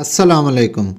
असलम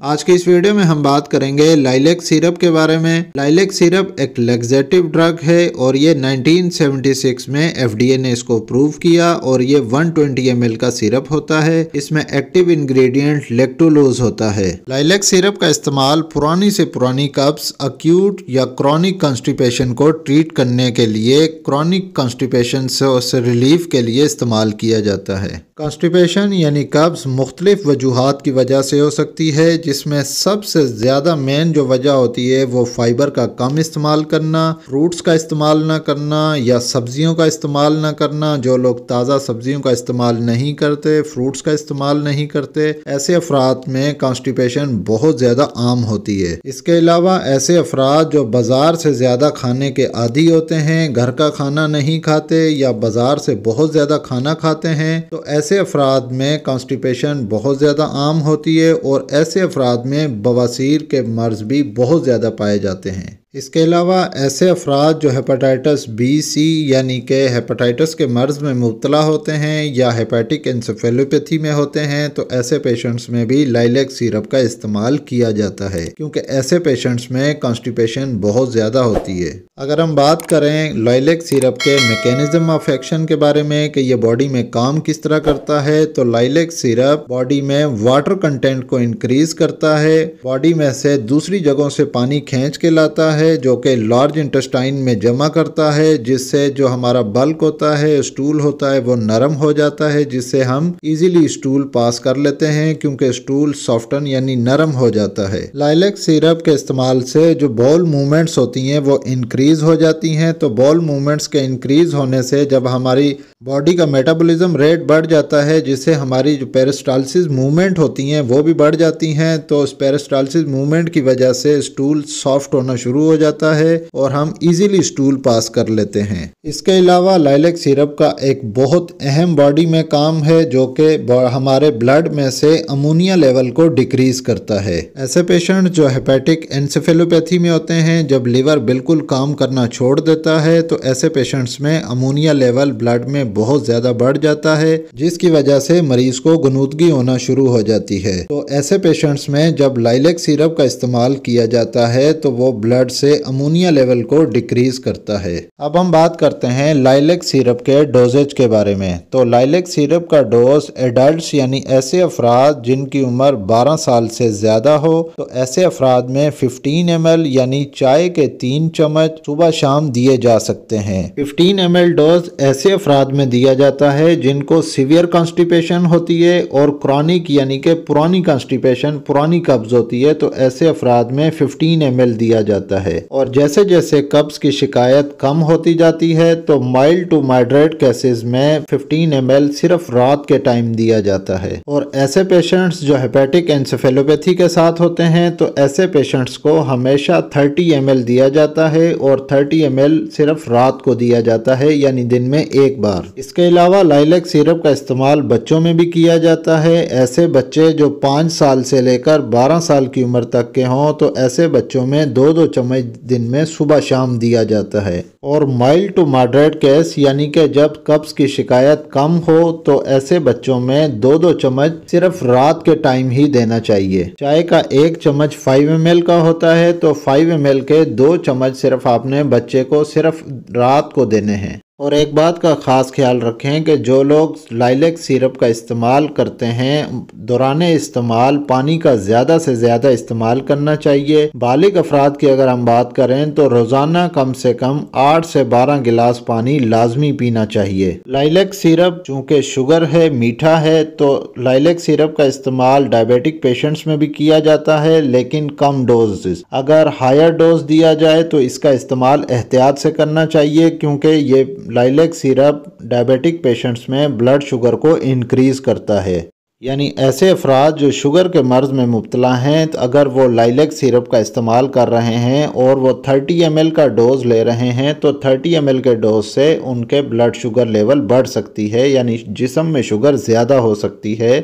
आज के इस वीडियो में हम बात करेंगे लाइलेक सिरप के बारे में लाइलेक सिरप एक लग्जेटिव ड्रग है और ये 1976 में एफडीए ने इसको प्रूव किया और ये 120 ट्वेंटी का सिरप होता है इसमें एक्टिव इंग्रेडिएंट लेक्टोलोज होता है लाइलेक सिरप का इस्तेमाल पुरानी से पुरानी कप्स अक्यूट या क्रॉनिक कॉन्स्टिपेशन को ट्रीट करने के लिए क्रॉनिक कॉन्स्टिपेशन से रिलीफ के लिए इस्तेमाल किया जाता है कॉन्स्टिपेशन यानी कब्ज़ मुख्तलिफ़ वजूहत की वजह से हो सकती है जिसमें सबसे ज़्यादा मेन जो वजह होती है वो फ़ाइबर का कम इस्तेमाल करना फ्रूट्स का इस्तेमाल ना करना या सब्ज़ियों का इस्तेमाल ना करना जो लोग ताज़ा सब्ज़ियों का इस्तेमाल नहीं करते फ्रूट्स का इस्तेमाल नहीं करते ऐसे अफराद में कॉन्स्टिपेशन बहुत ज़्यादा आम होती है इसके अलावा ऐसे अफराद जो बाज़ार से ज़्यादा खाने के आदि होते हैं घर का खाना नहीं खाते या बाज़ार से बहुत ज़्यादा खाना खाते हैं तो ऐसे ऐसे अफराद में कॉन्स्टिपेशन बहुत ज़्यादा आम होती है और ऐसे अफराद में बवासीर के मर्ज़ भी बहुत ज़्यादा पाए जाते हैं इसके अलावा ऐसे अफराद जो हेपाटाइटस बी सी यानी कि हेपाटाइटस के मर्ज़ में मुबतला होते हैं या हेपेटिक इंसफेलोपैथी में होते हैं तो ऐसे पेशेंट्स में भी लाइलेक सिरप का इस्तेमाल किया जाता है क्योंकि ऐसे पेशेंट्स में कॉन्स्टिपेशन बहुत ज़्यादा होती है अगर हम बात करें लाइलेक सिरप के मेकेनिज्म ऑफ एक्शन के बारे में कि यह बॉडी में काम किस तरह करता है तो लाइलेक सिरप बॉडी में वाटर कंटेंट को इनक्रीज़ करता है बॉडी में से दूसरी जगहों से पानी खींच के लाता है है जो कि लार्ज इंटेस्टाइन में जमा करता है जिससे जो हमारा बल्क होता है स्टूल होता है वो नरम हो जाता है जिससे हम इजीली स्टूल पास कर लेते हैं क्योंकि स्टूल सॉफ्टन यानी नरम हो जाता है लाइलेक सिरप के इस्तेमाल से जो बॉल मूवमेंट्स होती हैं वो इंक्रीज हो जाती हैं तो बॉल मूवमेंट्स के इंक्रीज होने से जब हमारी बॉडी का मेटाबॉलिज्म रेट बढ़ जाता है जिससे हमारी जो पेरेस्टालसिस मूवमेंट होती हैं वो भी बढ़ जाती हैं तो उस पेरेस्टालसिस मूवमेंट की वजह से स्टूल सॉफ्ट होना शुरू हो जाता है और हम इजीली स्टूल पास कर लेते हैं इसके अलावा लाइलेक सिरप का एक बहुत अहम बॉडी में काम है जो कि हमारे ब्लड में से अमोनिया लेवल को डिक्रीज करता है ऐसे पेशेंट जो हेपेटिक एनसेफेलोपैथी में होते हैं जब लीवर बिल्कुल काम करना छोड़ देता है तो ऐसे पेशेंट्स में अमोनिया लेवल ब्लड में बहुत ज़्यादा बढ़ जाता है जिसकी वजह से मरीज को गनूदगी होना शुरू हो जाती है तो ऐसे पेशेंट्स में जब लाइलेक सिरप का इस्तेमाल किया जाता है तो वो ब्लड से अमोनिया लेवल को डिक्रीज करता है अब हम बात करते हैं लाइलेक सिरप के डोजेज के बारे में तो लाइलेक सिरप का डोज एडल्ट यानी ऐसे अफराद जिनकी उम्र 12 साल से ज्यादा हो तो ऐसे अफराद में 15 एम यानी चाय के तीन चम्मच सुबह शाम दिए जा सकते हैं फिफ्टीन एम डोज ऐसे अफराद में दिया जाता है जिनको सिवियर कॉन्स्टिपेशन होती है और क्रॉनिक यानी के पुरानी कॉन्स्टिपेशन पुरानी कब्ज होती है तो ऐसे अफराद में 15 एम दिया जाता है है और जैसे जैसे कब्ज की शिकायत कम होती जाती है तो माइल्ड टू माइड्रेट केसेस में 15 एम सिर्फ रात के टाइम दिया जाता है और ऐसे पेशेंट्स जो हेपेटिक एंसेफेलोपैथी के साथ होते हैं तो ऐसे पेशेंट्स को हमेशा थर्टी एम दिया जाता है और थर्टी एम सिर्फ रात को दिया जाता है यानी दिन में एक बार इसके अलावा लाइलेक सिरप का इस्तेमाल बच्चों में भी किया जाता है ऐसे बच्चे जो पाँच साल से लेकर बारह साल की उम्र तक के हों तो ऐसे बच्चों में दो दो चम्मच में दिन में सुबह शाम दिया जाता है और माइल्ड टू मॉडरेट केस यानी कि जब कब्ज की शिकायत कम हो तो ऐसे बच्चों में दो दो चम्मच सिर्फ रात के टाइम ही देना चाहिए चाय का एक चम्मच फाइव एम का होता है तो फाइव एम के दो चम्मच सिर्फ आपने बच्चे को सिर्फ रात को देने हैं और एक बात का ख़ास ख्याल रखें कि जो लोग लाइलेक सिरप का इस्तेमाल करते हैं दौरान इस्तेमाल पानी का ज़्यादा से ज़्यादा इस्तेमाल करना चाहिए बालिग अफराद की अगर हम बात करें तो रोज़ाना कम से कम आठ से बारह गिलास पानी लाजमी पीना चाहिए लाइलेक सिरप चूँकि शुगर है मीठा है तो लाइलेक सिरप का इस्तेमाल डायबिटिक पेशेंट्स में भी किया जाता है लेकिन कम डोज अगर हायर डोज दिया जाए तो इसका इस्तेमाल एहतियात से करना चाहिए क्योंकि ये लाइलेक सिरप डायबिटिक पेशेंट्स में ब्लड शुगर को इनक्रीज़ करता है यानी ऐसे अफराद जो शुगर के मर्ज़ में मुबतला हैं तो अगर वो लाइलेक सिरप का इस्तेमाल कर रहे हैं और वो 30 एम का डोज़ ले रहे हैं तो 30 एम के डोज से उनके ब्लड शुगर लेवल बढ़ सकती है यानी जिसम में शुगर ज़्यादा हो सकती है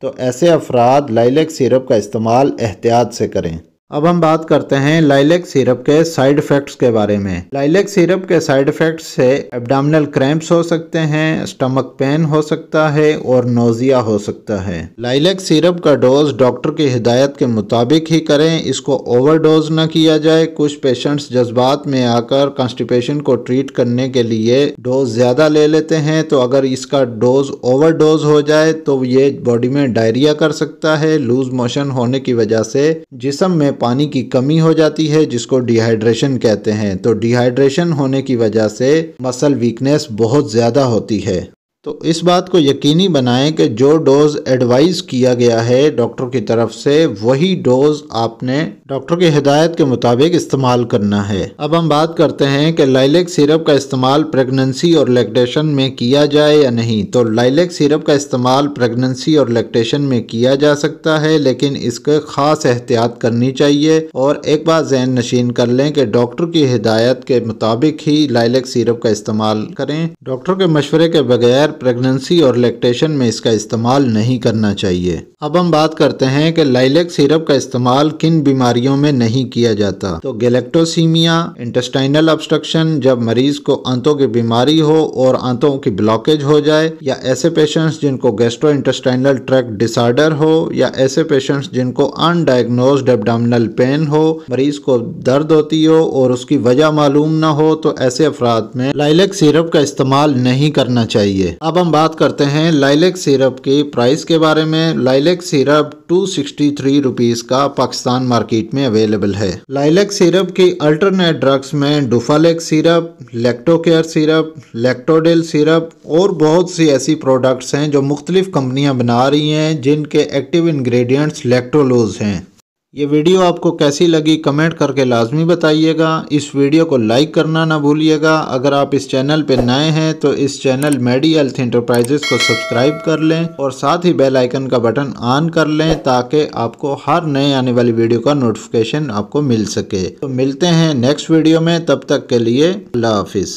तो ऐसे अफराद लाइलेक सिरप का इस्तेमाल एहतियात से करें अब हम बात करते हैं लाइलेक सिरप के साइड इफ़ेक्ट्स के बारे में लाइलेक सिरप के साइड इफ़ेक्ट्स से एब्डामिनल क्रैम्प्स हो सकते हैं स्टमक पेन हो सकता है और नोजिया हो सकता है लाइलेक सिरप का डोज डॉक्टर की हिदायत के मुताबिक ही करें इसको ओवर डोज ना किया जाए कुछ पेशेंट्स जज्बात में आकर कॉन्स्टिपेशन को ट्रीट करने के लिए डोज ज़्यादा ले लेते हैं तो अगर इसका डोज ओवर डोज हो जाए तो ये बॉडी में डायरिया कर सकता है लूज मोशन होने की वजह से जिसम में पानी की कमी हो जाती है जिसको डिहाइड्रेशन कहते हैं तो डिहाइड्रेशन होने की वजह से मसल वीकनेस बहुत ज़्यादा होती है तो इस बात को यकीनी बनाएं कि जो डोज़ एडवाइस किया गया है डॉक्टर की तरफ से वही डोज़ आपने डॉक्टर की हिदायत के मुताबिक इस्तेमाल करना है अब हम बात करते हैं कि लाइलेक सिरप का इस्तेमाल प्रेगनेंसी और लैक्टेशन में किया जाए या नहीं तो लाइलेक सिरप का इस्तेमाल प्रेगनेंसी और लैक्टेशन में किया जा सकता है लेकिन इसके ख़ास एहतियात करनी चाहिए और एक बार जहन नशीन कर लें कि डॉक्टर की हिदायत के मुताबिक ही लाइलेक सिरप का इस्तेमाल करें डॉक्टर के मशवरे के बगैर प्रेगनेंसी और लैक्टेशन में इसका इस्तेमाल नहीं करना चाहिए अब हम बात करते हैं कि लाइलेक सिरप का इस्तेमाल किन बीमारियों में नहीं किया जाता तो गैलेक्टोसीमिया इंटेस्टाइनल ऑब्स्ट्रक्शन जब मरीज को आंतों की बीमारी हो और आंतों की ब्लॉकेज हो जाए या ऐसे पेशेंट्स जिनको गेस्ट्रो इंटेस्टाइनल ट्रैक डिसऑर्डर हो या ऐसे पेशेंट्स जिनको अनडायग्नोज एबडामिनल पेन हो मरीज को दर्द होती हो और उसकी वजह मालूम ना हो तो ऐसे अफराद में लाइलेक सिरप का इस्तेमाल नहीं करना चाहिए अब हम बात करते हैं लाइलेक सिरप के प्राइस के बारे में Lilac syrup two sixty three rupees का पाकिस्तान मार्केट में अवेलेबल है लाइलेक सिरप के अल्टरनेट ड्रग्स में Duphalac syrup Lactocare syrup Lactodel syrup और बहुत सी ऐसी प्रोडक्ट्स हैं जो मुख्तलिफ कंपनियां बना रही हैं जिनके एक्टिव इंग्रेडिएंट्स लेक्टोलोज हैं ये वीडियो आपको कैसी लगी कमेंट करके लाजमी बताइएगा इस वीडियो को लाइक करना ना भूलिएगा अगर आप इस चैनल पर नए हैं तो इस चैनल मेडी हेल्थ इंटरप्राइजेस को सब्सक्राइब कर लें और साथ ही बेल आइकन का बटन ऑन कर लें ताकि आपको हर नए आने वाली वीडियो का नोटिफिकेशन आपको मिल सके तो मिलते हैं नेक्स्ट वीडियो में तब तक के लिए अल्लाह हाफिज़